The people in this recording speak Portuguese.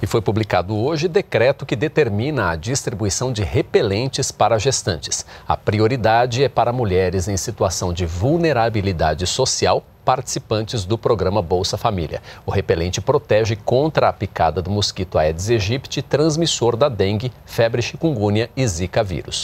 E foi publicado hoje decreto que determina a distribuição de repelentes para gestantes. A prioridade é para mulheres em situação de vulnerabilidade social participantes do programa Bolsa Família. O repelente protege contra a picada do mosquito Aedes aegypti, transmissor da dengue, febre chikungunya e zika vírus.